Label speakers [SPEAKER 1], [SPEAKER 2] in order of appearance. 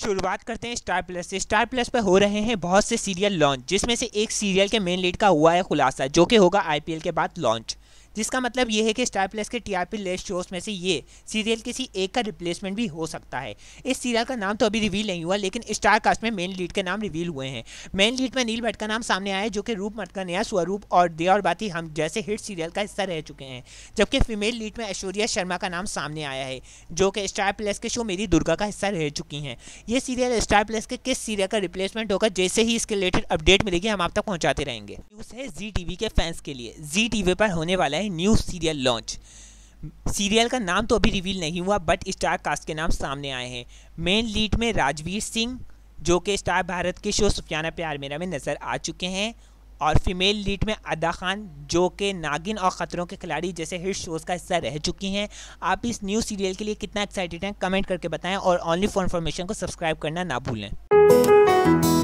[SPEAKER 1] शुरुआत करते हैं स्टार प्लस से स्टार प्लस पर हो रहे हैं बहुत से सीरियल लॉन्च जिसमें से एक सीरियल के मेन लीड का हुआ है खुलासा जो कि होगा आईपीएल के बाद लॉन्च जिसका मतलब ये है कि स्टार प्लस के टीआरपी लेस शोज में से ये सीरियल किसी एक का रिप्लेसमेंट भी हो सकता है इस सीरियल का नाम तो अभी रिवील नहीं हुआ लेकिन स्टार कास्ट में मेन लीड के नाम रिवील हुए हैं मेन लीड में नील भट्ट का नाम सामने आया जो कि रूप मट का नया स्वरूप और दे और बाती हम जैसे हिट सीरियल का हिस्सा रह चुके हैं जबकि फीमेल लीड में ऐश्वर्या शर्मा का नाम सामने आया है जो कि स्टार प्लस के शो मेरी दुर्गा का हिस्सा रह चुकी हैं ये सीरियल स्टार प्लस के किस सीरियल का रिप्लेसमेंट होगा जैसे ही इसके रिलेटेड अपडेट मिलेगी हम आप तक पहुँचाते रहेंगे न्यूज़ है जी वी के फैंस के लिए जी वी पर होने वाला है है न्यू सीरियल लॉन्च सीरियल का नाम तो अभी रिवील नहीं हुआ बट स्टार कास्ट के नाम सामने आए हैं मेन लीड में राजवीर सिंह जो कि स्टार भारत के शो सुफियाना प्यार मेरा में नज़र आ चुके हैं और फीमेल लीड में अदा खान जो कि नागिन और ख़तरों के खिलाड़ी जैसे हिट शोज़ का हिस्सा रह चुकी हैं आप इस न्यू सीरियल के लिए कितना एक्साइटेड हैं कमेंट करके बताएं और ओनली फॉर इन्फॉर्मेशन को सब्सक्राइब करना ना भूलें